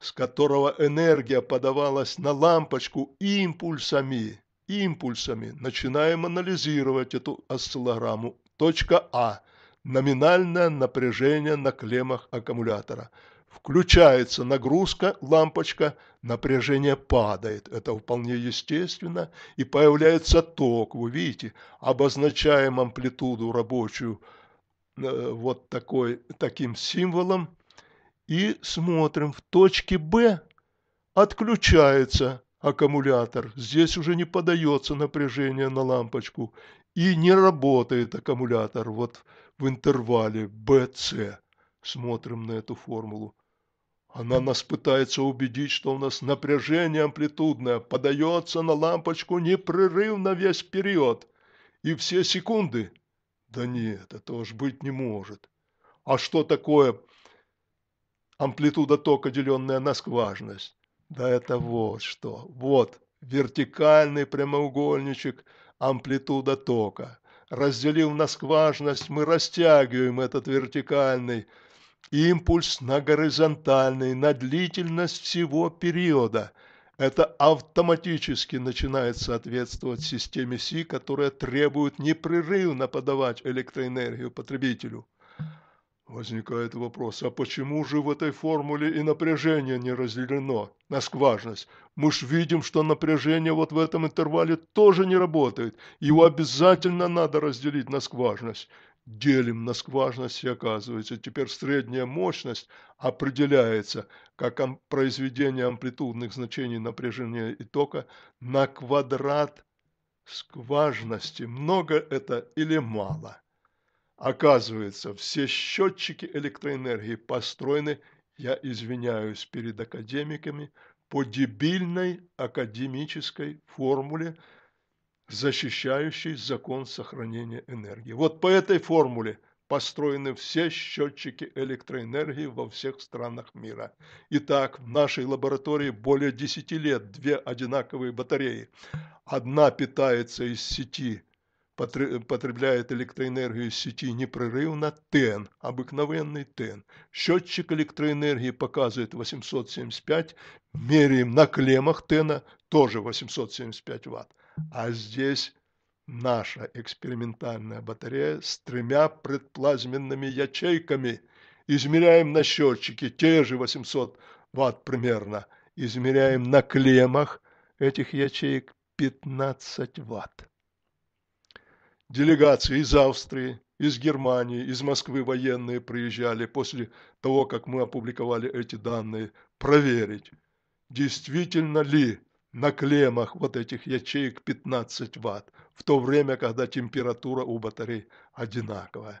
с которого энергия подавалась на лампочку импульсами. Импульсами. Начинаем анализировать эту осциллограмму. Точка А. Номинальное напряжение на клеммах аккумулятора – Включается нагрузка, лампочка, напряжение падает, это вполне естественно, и появляется ток, вы видите, обозначаем амплитуду рабочую э, вот такой, таким символом, и смотрим, в точке Б отключается аккумулятор, здесь уже не подается напряжение на лампочку, и не работает аккумулятор вот в интервале BC. Смотрим на эту формулу. Она нас пытается убедить, что у нас напряжение амплитудное подается на лампочку непрерывно весь период и все секунды. Да нет, этого ж быть не может. А что такое амплитуда тока, деленная на скважность? Да это вот что. Вот вертикальный прямоугольничек амплитуда тока. Разделив на скважность, мы растягиваем этот вертикальный Импульс на горизонтальный, на длительность всего периода. Это автоматически начинает соответствовать системе Си, которая требует непрерывно подавать электроэнергию потребителю. Возникает вопрос, а почему же в этой формуле и напряжение не разделено на скважность? Мы ж видим, что напряжение вот в этом интервале тоже не работает. Его обязательно надо разделить на скважность делим на скважности оказывается, теперь средняя мощность определяется как произведение амплитудных значений напряжения и тока на квадрат скважности. Много это или мало? Оказывается, все счетчики электроэнергии построены, я извиняюсь перед академиками, по дебильной академической формуле – защищающий закон сохранения энергии. Вот по этой формуле построены все счетчики электроэнергии во всех странах мира. Итак, в нашей лаборатории более 10 лет две одинаковые батареи. Одна питается из сети, потребляет электроэнергию из сети непрерывно ТН, обыкновенный ТН. Счетчик электроэнергии показывает 875, меряем на клеммах ТЭНа тоже 875 ватт а здесь наша экспериментальная батарея с тремя предплазменными ячейками. Измеряем на счетчике те же 800 ватт примерно. Измеряем на клеммах этих ячеек 15 ватт. Делегации из Австрии, из Германии, из Москвы военные приезжали после того, как мы опубликовали эти данные, проверить, действительно ли на клеммах вот этих ячеек 15 ватт, в то время, когда температура у батарей одинаковая.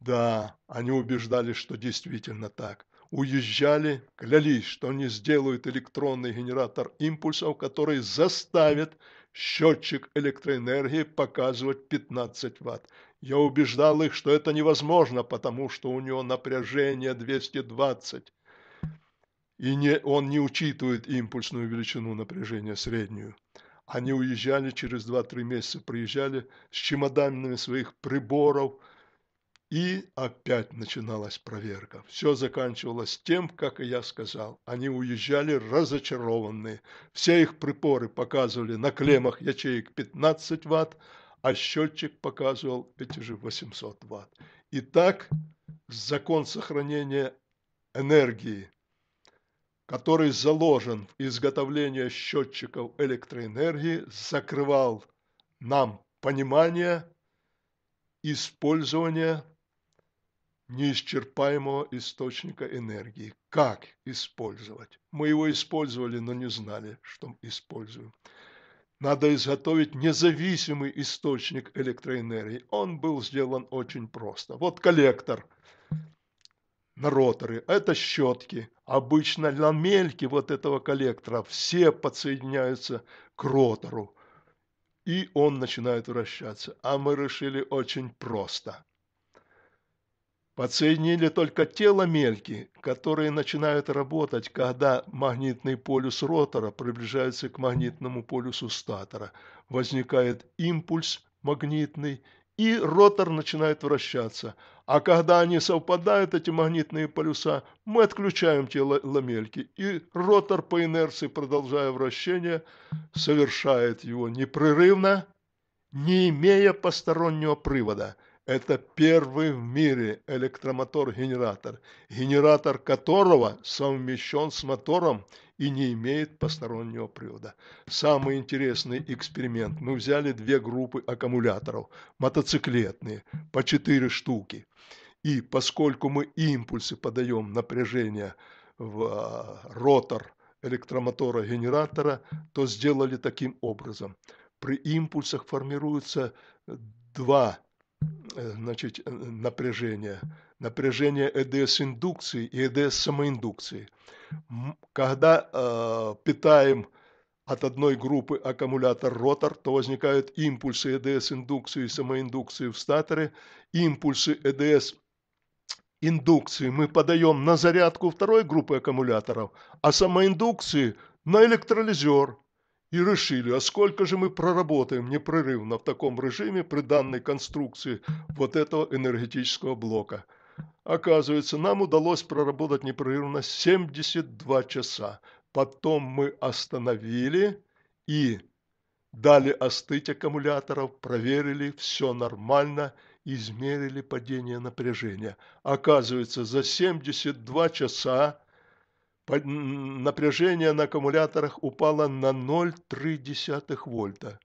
Да, они убеждались, что действительно так. Уезжали, клялись, что они сделают электронный генератор импульсов, который заставит счетчик электроэнергии показывать 15 ватт. Я убеждал их, что это невозможно, потому что у него напряжение 220 и не, он не учитывает импульсную величину напряжения среднюю. Они уезжали через 2-3 месяца, приезжали с чемоданами своих приборов, и опять начиналась проверка. Все заканчивалось тем, как и я сказал. Они уезжали разочарованные. Все их приборы показывали на клеммах ячеек 15 ватт, а счетчик показывал эти же 800 ватт. Итак, закон сохранения энергии – который заложен в изготовление счетчиков электроэнергии, закрывал нам понимание использования неисчерпаемого источника энергии. Как использовать? Мы его использовали, но не знали, что используем. Надо изготовить независимый источник электроэнергии. Он был сделан очень просто. Вот коллектор – на роторы, это щетки. Обычно ламельки вот этого коллектора все подсоединяются к ротору, и он начинает вращаться. А мы решили очень просто. Подсоединили только те ламельки, которые начинают работать, когда магнитный полюс ротора приближается к магнитному полюсу статора. Возникает импульс магнитный, и ротор начинает вращаться, а когда они совпадают, эти магнитные полюса, мы отключаем те ламельки, и ротор по инерции, продолжая вращение, совершает его непрерывно, не имея постороннего привода. Это первый в мире электромотор-генератор, генератор которого совмещен с мотором и не имеет постороннего привода. Самый интересный эксперимент. Мы взяли две группы аккумуляторов, мотоциклетные, по четыре штуки. И поскольку мы импульсы подаем напряжение в а, ротор электромотора генератора, то сделали таким образом. При импульсах формируются два э, значит, э, напряжения. Напряжение ЭДС индукции и ЭДС самоиндукции. Когда э, питаем от одной группы аккумулятор-ротор, то возникают импульсы ЭДС индукции и самоиндукции в статоре, импульсы ЭДС индукции мы подаем на зарядку второй группы аккумуляторов, а самоиндукции на электролизер. И решили, а сколько же мы проработаем непрерывно в таком режиме при данной конструкции вот этого энергетического блока. Оказывается, нам удалось проработать непрерывно 72 часа. Потом мы остановили и дали остыть аккумуляторов, проверили, все нормально – измерили падение напряжения. Оказывается, за 72 часа напряжение на аккумуляторах упало на 0,3 вольта.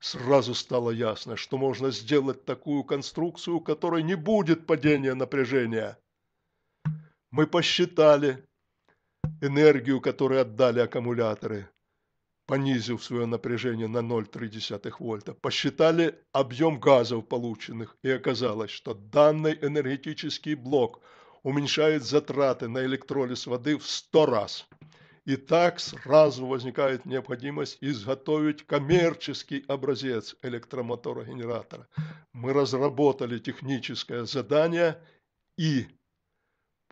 Сразу стало ясно, что можно сделать такую конструкцию, у которой не будет падения напряжения. Мы посчитали энергию, которую отдали аккумуляторы – понизив свое напряжение на 0,3 вольта, посчитали объем газов полученных и оказалось, что данный энергетический блок уменьшает затраты на электролиз воды в 100 раз. И так сразу возникает необходимость изготовить коммерческий образец электромотора-генератора. Мы разработали техническое задание и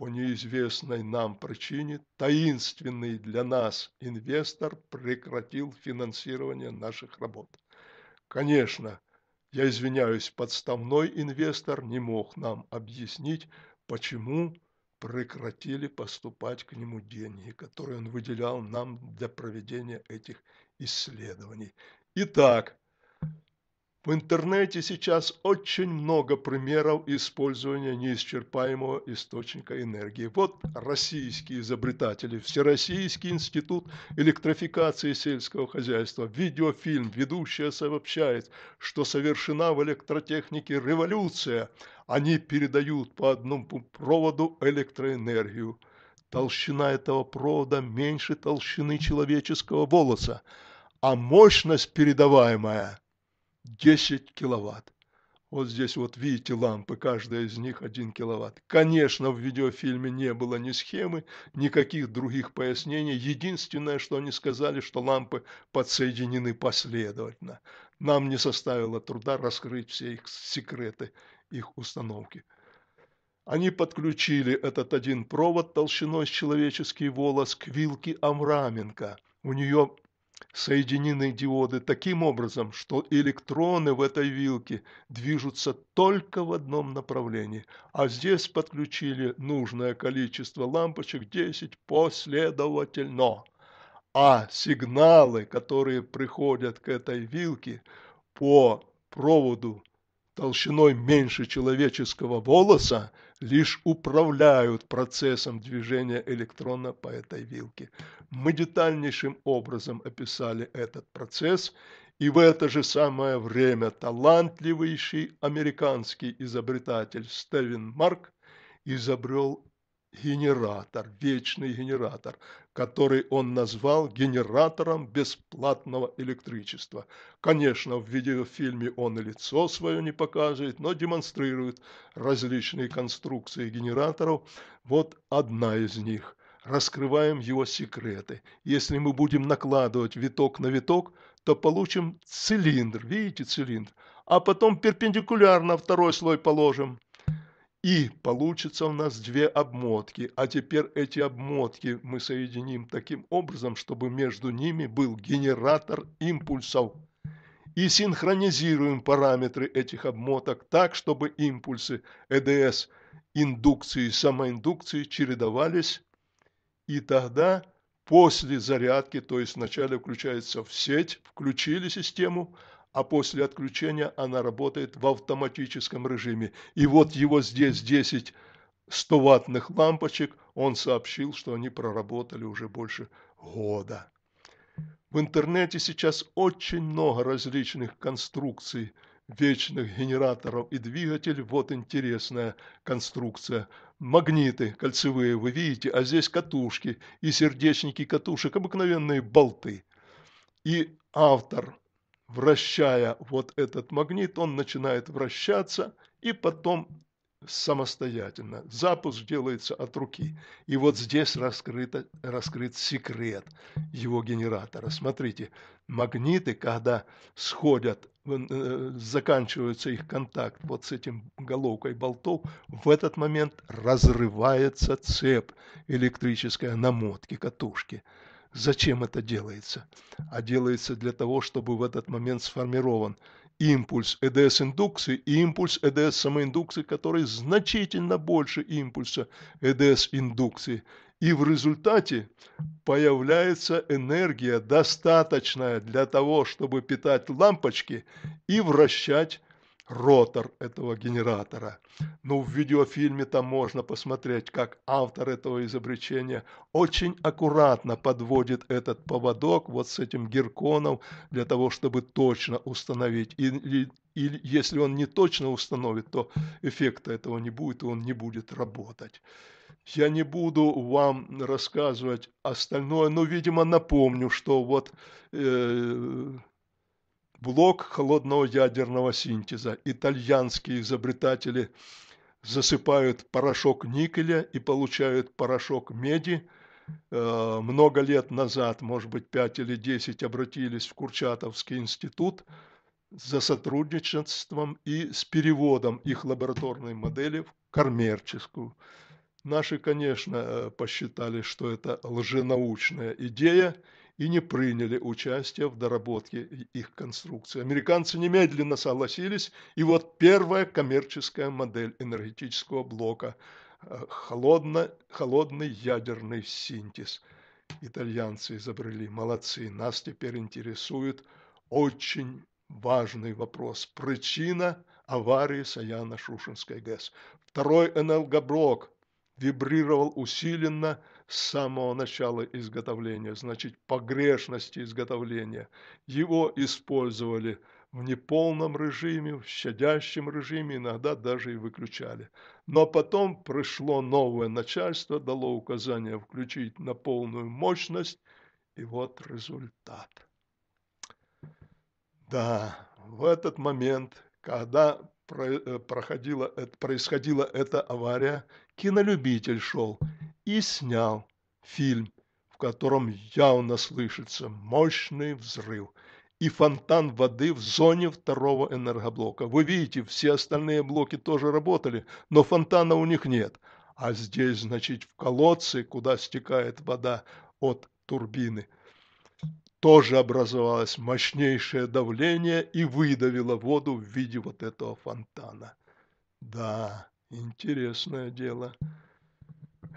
по неизвестной нам причине таинственный для нас инвестор прекратил финансирование наших работ. Конечно, я извиняюсь, подставной инвестор не мог нам объяснить, почему прекратили поступать к нему деньги, которые он выделял нам для проведения этих исследований. Итак, в интернете сейчас очень много примеров использования неисчерпаемого источника энергии. Вот российские изобретатели, Всероссийский институт электрификации сельского хозяйства, видеофильм «Ведущая сообщает, что совершена в электротехнике революция. Они передают по одному проводу электроэнергию. Толщина этого провода меньше толщины человеческого волоса, а мощность передаваемая – 10 киловатт. Вот здесь вот видите лампы, каждая из них 1 киловатт. Конечно, в видеофильме не было ни схемы, никаких других пояснений. Единственное, что они сказали, что лампы подсоединены последовательно. Нам не составило труда раскрыть все их секреты, их установки. Они подключили этот один провод толщиной с человеческий волос к вилке Амраменко. У нее Соединены диоды таким образом, что электроны в этой вилке движутся только в одном направлении, а здесь подключили нужное количество лампочек 10 последовательно. А сигналы, которые приходят к этой вилке по проводу толщиной меньше человеческого волоса, лишь управляют процессом движения электрона по этой вилке. Мы детальнейшим образом описали этот процесс, и в это же самое время талантливейший американский изобретатель Стевен Марк изобрел генератор, вечный генератор, который он назвал генератором бесплатного электричества. Конечно, в видеофильме он и лицо свое не показывает, но демонстрирует различные конструкции генераторов. Вот одна из них. Раскрываем его секреты. Если мы будем накладывать виток на виток, то получим цилиндр. Видите цилиндр? А потом перпендикулярно второй слой положим. И получится у нас две обмотки, а теперь эти обмотки мы соединим таким образом, чтобы между ними был генератор импульсов. И синхронизируем параметры этих обмоток так, чтобы импульсы ЭДС индукции и самоиндукции чередовались. И тогда после зарядки, то есть вначале включается в сеть, включили систему – а после отключения она работает в автоматическом режиме. И вот его здесь 10 100-ваттных лампочек, он сообщил, что они проработали уже больше года. В интернете сейчас очень много различных конструкций вечных генераторов и двигателей. Вот интересная конструкция. Магниты кольцевые, вы видите, а здесь катушки и сердечники катушек, обыкновенные болты. И автор вращая вот этот магнит, он начинает вращаться и потом самостоятельно. Запуск делается от руки. И вот здесь раскрыто, раскрыт секрет его генератора. Смотрите, магниты, когда сходят, э, заканчивается их контакт вот с этим головкой болтов, в этот момент разрывается цепь электрическая намотки, катушки. Зачем это делается? А делается для того, чтобы в этот момент сформирован импульс ЭДС-индукции и импульс ЭДС-самоиндукции, который значительно больше импульса ЭДС-индукции. И в результате появляется энергия, достаточная для того, чтобы питать лампочки и вращать ротор этого генератора. Но ну, в видеофильме там можно посмотреть, как автор этого изобретения очень аккуратно подводит этот поводок вот с этим герконом для того, чтобы точно установить. Или, или если он не точно установит, то эффекта этого не будет, и он не будет работать. Я не буду вам рассказывать остальное, но, видимо, напомню, что вот э, блок холодного ядерного синтеза. Итальянские изобретатели засыпают порошок никеля и получают порошок меди. Э, много лет назад, может быть, 5 или 10, обратились в Курчатовский институт за сотрудничеством и с переводом их лабораторной модели в коммерческую. Наши, конечно, э, посчитали, что это лженаучная идея, и не приняли участие в доработке их конструкции. Американцы немедленно согласились, и вот первая коммерческая модель энергетического блока э, холодно, – холодный ядерный синтез. Итальянцы изобрели, молодцы, нас теперь интересует очень важный вопрос – причина аварии Саяна-Шушенской ГЭС. Второй энергоблок вибрировал усиленно – с самого начала изготовления, значит, погрешности изготовления. Его использовали в неполном режиме, в щадящем режиме, иногда даже и выключали. Но потом пришло новое начальство, дало указание включить на полную мощность, и вот результат. Да, в этот момент, когда э, проходила, э, происходила эта авария, кинолюбитель шел и снял фильм, в котором явно слышится мощный взрыв и фонтан воды в зоне второго энергоблока. Вы видите, все остальные блоки тоже работали, но фонтана у них нет. А здесь, значит, в колодце, куда стекает вода от турбины, тоже образовалось мощнейшее давление и выдавило воду в виде вот этого фонтана. Да, интересное дело.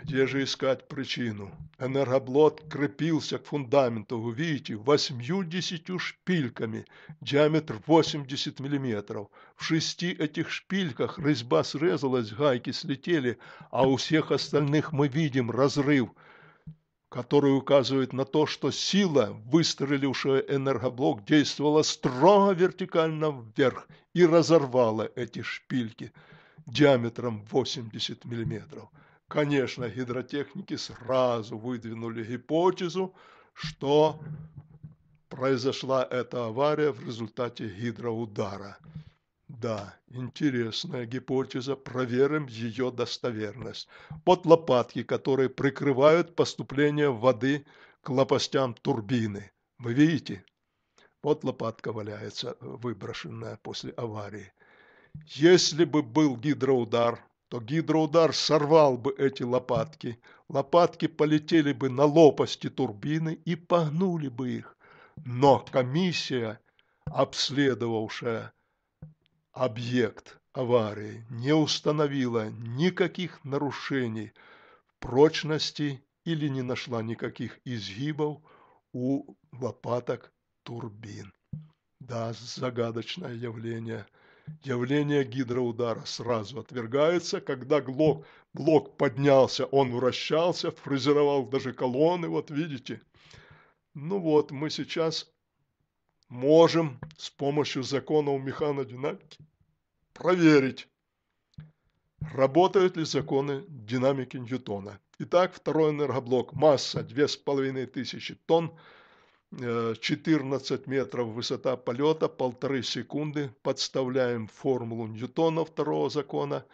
Где же искать причину? Энергоблок крепился к фундаменту, вы видите, восьмью-десятью шпильками, диаметр 80 мм. В шести этих шпильках резьба срезалась, гайки слетели, а у всех остальных мы видим разрыв, который указывает на то, что сила, выстрелившая энергоблок, действовала строго вертикально вверх и разорвала эти шпильки диаметром 80 миллиметров. Конечно, гидротехники сразу выдвинули гипотезу, что произошла эта авария в результате гидроудара. Да, интересная гипотеза, проверим ее достоверность. Вот лопатки, которые прикрывают поступление воды к лопастям турбины. Вы видите? Вот лопатка валяется, выброшенная после аварии. Если бы был гидроудар, то гидроудар сорвал бы эти лопатки. Лопатки полетели бы на лопасти турбины и погнули бы их. Но комиссия, обследовавшая объект аварии, не установила никаких нарушений прочности или не нашла никаких изгибов у лопаток турбин. Да, загадочное явление – Явление гидроудара сразу отвергается, когда глок, блок поднялся, он вращался, фрезеровал даже колонны, вот видите. Ну вот, мы сейчас можем с помощью закона у механодинамики проверить, работают ли законы динамики Ньютона. Итак, второй энергоблок, масса 2500 тонн, 14 э, метров высота полета, полторы секунды. Подставляем формулу Ньютона второго закона.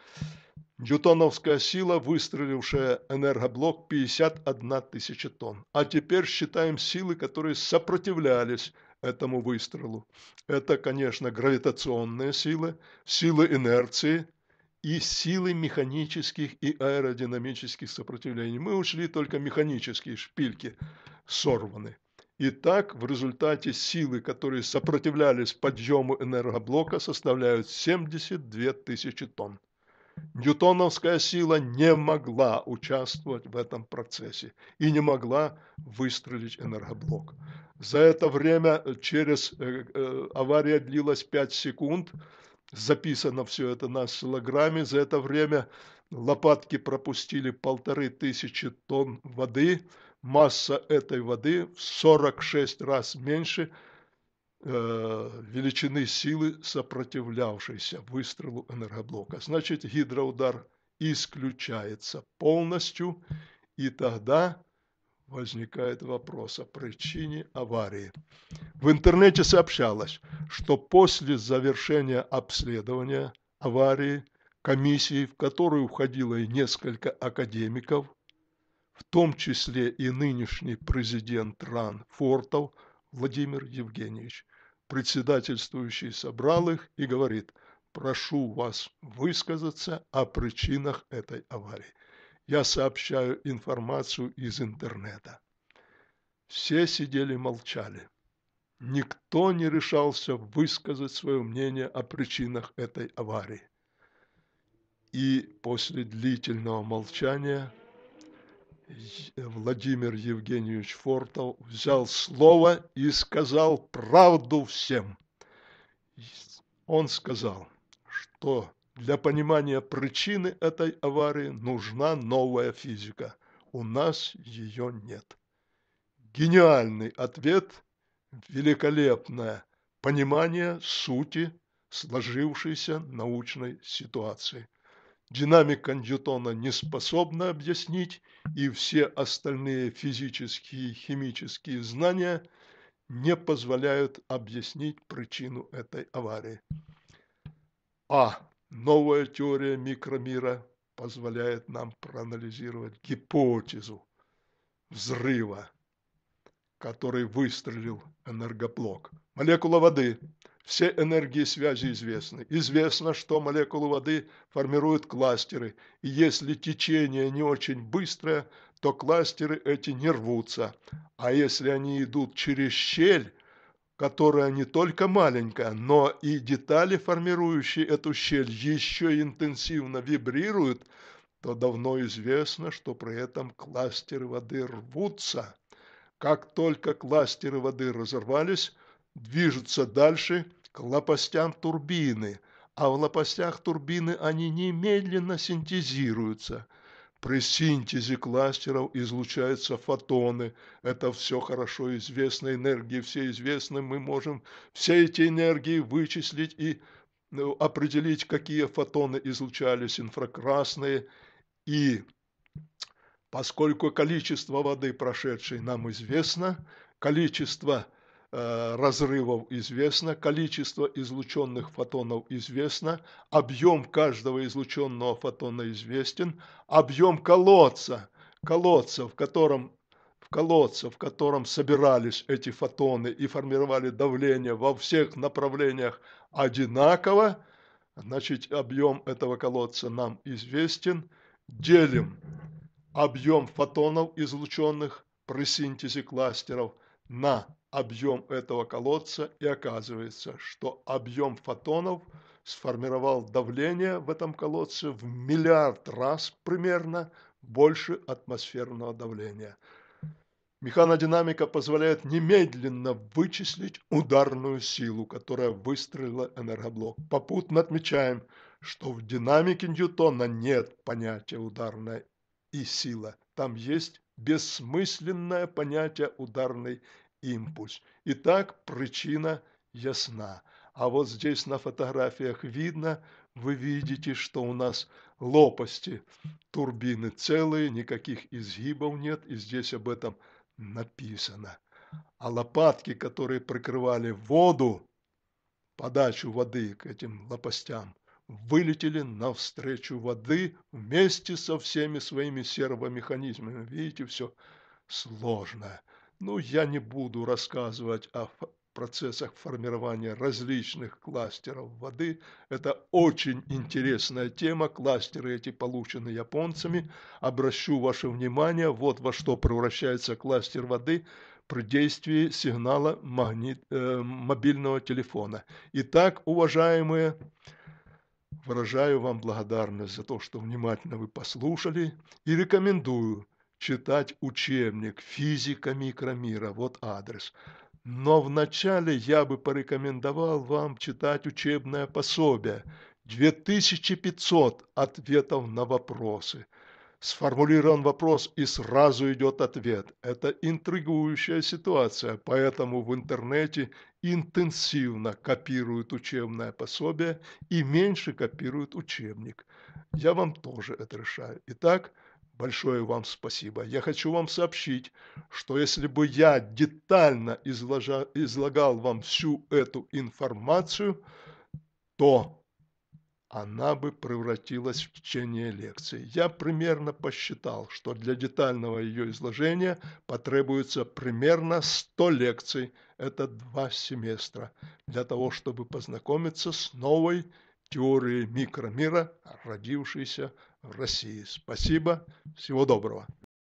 Ньютоновская сила, выстрелившая энергоблок 51 тысяча тонн. А теперь считаем силы, которые сопротивлялись этому выстрелу. Это, конечно, гравитационные силы, силы инерции и силы механических и аэродинамических сопротивлений. Мы ушли только механические шпильки сорваны. И так, в результате силы, которые сопротивлялись подъему энергоблока, составляют 72 тысячи тонн. Ньютоновская сила не могла участвовать в этом процессе и не могла выстрелить энергоблок. За это время э, через э, э, авария длилась 5 секунд, записано все это на силограмме, за это время лопатки пропустили полторы тысячи тонн воды – масса этой воды в 46 раз меньше э, величины силы, сопротивлявшейся выстрелу энергоблока. Значит, гидроудар исключается полностью, и тогда возникает вопрос о причине аварии. В интернете сообщалось, что после завершения обследования аварии комиссии, в которую входило и несколько академиков, в том числе и нынешний президент РАН Фортов Владимир Евгеньевич. Председательствующий собрал их и говорит, прошу вас высказаться о причинах этой аварии. Я сообщаю информацию из интернета. Все сидели молчали. Никто не решался высказать свое мнение о причинах этой аварии. И после длительного молчания Э, Владимир Евгеньевич Фортов взял слово и сказал правду всем. Он сказал, что для понимания причины этой аварии нужна новая физика. У нас ее нет. Гениальный ответ, великолепное понимание сути сложившейся научной ситуации динамика ньютона не способна объяснить, и все остальные физические и химические знания не позволяют объяснить причину этой аварии. А. Новая теория микромира позволяет нам проанализировать гипотезу взрыва, который выстрелил энергоблок. Молекула воды – все энергии связи известны. Известно, что молекулы воды формируют кластеры, и если течение не очень быстрое, то кластеры эти не рвутся. А если они идут через щель, которая не только маленькая, но и детали, формирующие эту щель, еще интенсивно вибрируют, то давно известно, что при этом кластеры воды рвутся. Как только кластеры воды разорвались, движутся дальше – к лопастям турбины, а в лопастях турбины они немедленно синтезируются. При синтезе кластеров излучаются фотоны. Это все хорошо известно, энергии все известны. Мы можем все эти энергии вычислить и э, определить, какие фотоны излучались, инфракрасные. И поскольку количество воды, прошедшей, нам известно, количество Э, разрывов известно, количество излученных фотонов известно, объем каждого излученного фотона известен, объем колодца, колодца, в котором колодца, в котором собирались эти фотоны и формировали давление во всех направлениях одинаково, значит, объем этого колодца нам известен, делим объем фотонов, излученных при синтезе кластеров, на объем этого колодца и оказывается, что объем фотонов сформировал давление в этом колодце в миллиард раз примерно больше атмосферного давления. Механодинамика позволяет немедленно вычислить ударную силу, которая выстрелила энергоблок. Попутно отмечаем, что в динамике Ньютона нет понятия ударная и сила. Там есть бессмысленное понятие ударной импульс. Итак, причина ясна. А вот здесь на фотографиях видно, вы видите, что у нас лопасти турбины целые, никаких изгибов нет, и здесь об этом написано. А лопатки, которые прикрывали воду, подачу воды к этим лопастям, вылетели навстречу воды вместе со всеми своими сервомеханизмами. Видите, все сложное. Ну, я не буду рассказывать о процессах формирования различных кластеров воды. Это очень интересная тема. Кластеры эти получены японцами. Обращу ваше внимание, вот во что превращается кластер воды при действии сигнала магнит, э, мобильного телефона. Итак, уважаемые, выражаю вам благодарность за то, что внимательно вы послушали и рекомендую – читать учебник «Физика микромира». Вот адрес. Но вначале я бы порекомендовал вам читать учебное пособие 2500 ответов на вопросы. Сформулирован вопрос и сразу идет ответ. Это интригующая ситуация, поэтому в интернете интенсивно копируют учебное пособие и меньше копируют учебник. Я вам тоже это решаю. Итак, Большое вам спасибо. Я хочу вам сообщить, что если бы я детально изложа, излагал вам всю эту информацию, то она бы превратилась в течение лекции. Я примерно посчитал, что для детального ее изложения потребуется примерно 100 лекций, это два семестра, для того, чтобы познакомиться с новой теорией микромира, родившейся России. Спасибо. Всего доброго.